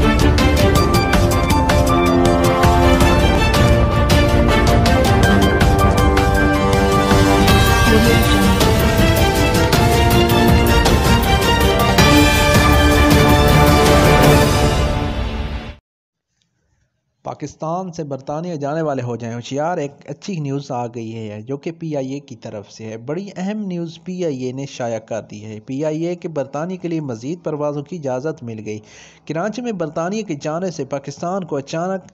Музыка पाकिस्तान से बरतानिया जाने वाले हो जाएं होशियार एक अच्छी न्यूज़ आ गई है जो कि पीआईए की तरफ से है बड़ी अहम न्यूज़ पीआईए ने शाया कर दी है पीआईए के बरतानिया के लिए मज़ीद परवाज़ों की इजाज़त मिल गई कराची में बरतानिया के जाने से पाकिस्तान को अचानक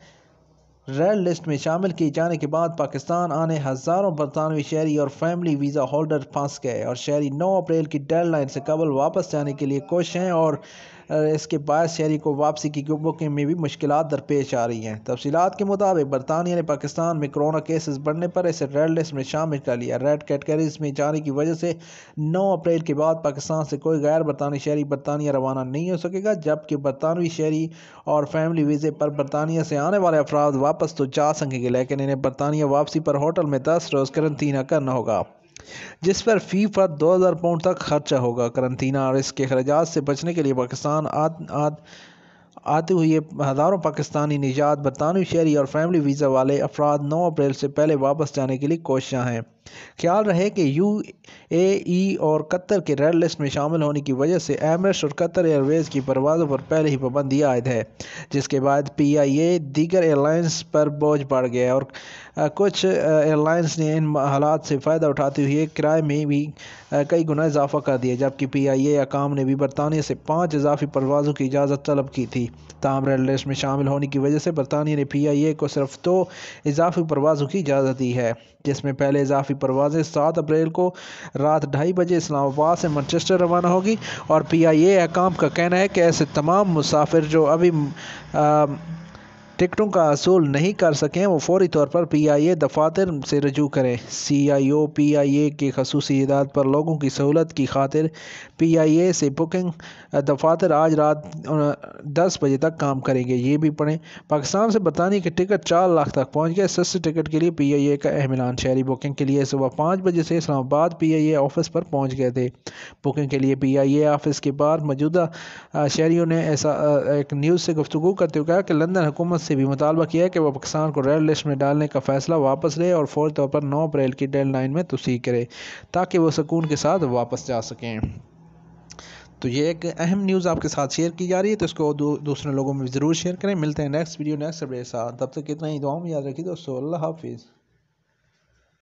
रेड लिस्ट में शामिल किए जाने के बाद पाकिस्तान आने हज़ारों बरतानवी शहरी और फैमिली वीज़ा होल्डर फंस गए और शहरी 9 अप्रैल की डेडलाइन से कबल वापस जाने के लिए कोश हैं और इसके बाद शहरी को वापसी की बुकिंग में भी मुश्किल दरपेश आ रही हैं तफसीत के मुताबिक बरतानिया ने पाकिस्तान में कोरोना केसेस बढ़ने पर इसे रेड लिस्ट में शामिल कर लिया रेड कैटेगरीज में जाने की वजह से नौ अप्रैल के बाद पाकिस्तान से कोई गैर बरतानी शहरी बरतानिया रवाना नहीं हो सकेगा जबकि बरतानवी शहरी और फैमिली वीज़े पर बरतानिया से आने वाले अफराद वापस तो जा सकेंगे लेकिन इन्हें बरतानिया वापसी पर होटल में दस रोज़ करंतना करना होगा जिस पर फ़ी पर दो हज़ार पाउंड तक खर्चा होगा करंतना और इसके अखराज से बचने के लिए पाकिस्तान आद, आद, आते हुए हज़ारों पाकिस्तानी निजात बरतानवी शहरी और फैमिली वीज़ा वाले अफराद नौ अप्रैल से पहले वापस जाने के लिए कोशाँ हैं ख्याल रहे कि यू ए और कतर के रेड लिस्ट में शामिल होने की वजह से एमरेट्स और कतर एयरवेज़ की परवाज़ों पर पहले ही पाबंदी आयद है जिसके बाद पी आई ए दीगर एयरलाइंस पर बोझ बढ़ गया और कुछ एयरलाइंस ने इन हालात से फ़ायदा उठाते हुए किराए में भी कई गुना इजाफा कर दिया जबकि पी आई ए अकाम ने भी बरतानिया से पाँच इजाफी परवाज़ों की इजाज़त तलब की थी तमाम रेड लिस्ट में शामिल होने की वजह से बरतानिया ने पी आई ए को सिर्फ दो तो इजाफी परवाज़ों की इजाज़त दी है जिसमें पहले इजाफी परवाज़ें सात अप्रैल को रात ढाई बजे इस्लामाबाद से मनचस्टर रवाना होगी और पी आई ए का कहना है कि ऐसे तमाम मुसाफिर जो अभी आ, टिकटों का असूल नहीं कर सकें वो फौरी तौर पर पी आई ए दफातर से रजू करें सी आई ओ पी आई ए के खसूस हिदायत पर लोगों की सहूलत की खातिर पी आई ए से बुकिंग दफातर आज रात दस बजे तक काम करेंगे ये भी पढ़ें पाकिस्तान से बरतानी के टिकट चार लाख तक पहुँच गए सस्ते टिकट के लिए पी आई ए का अहमान शहरी बुकिंग के लिए सुबह पाँच बजे से Islamabad P I A office पर पहुँच गए थे बुकिंग के लिए पी आई ए ऑफिस के बाद मौजूदा शहरीों ने ऐसा एक न्यूज़ से गुफ्तु करते हुए कहा कि लंदन हुकूमत से भी मुतालबा किया है कि वह पाकिस्तान को रेड लिस्ट में डालने का फैसला वापस ले और फौरी तौर पर नौ अप्रैल की डेड लाइन में तोसी करे ताकि वह सुकून के साथ वापस जा सकें तो ये एक अहम न्यूज़ आपके साथ शेयर की जा रही है तो इसको दूसरे लोगों में ज़रूर शेयर करें मिलते हैं नेक्स्ट वीडियो नेक्स्ट अपडेट साथ तब तक कितना ही दुआओं में याद रखिए दोस्तों अल्लाह हाफिज़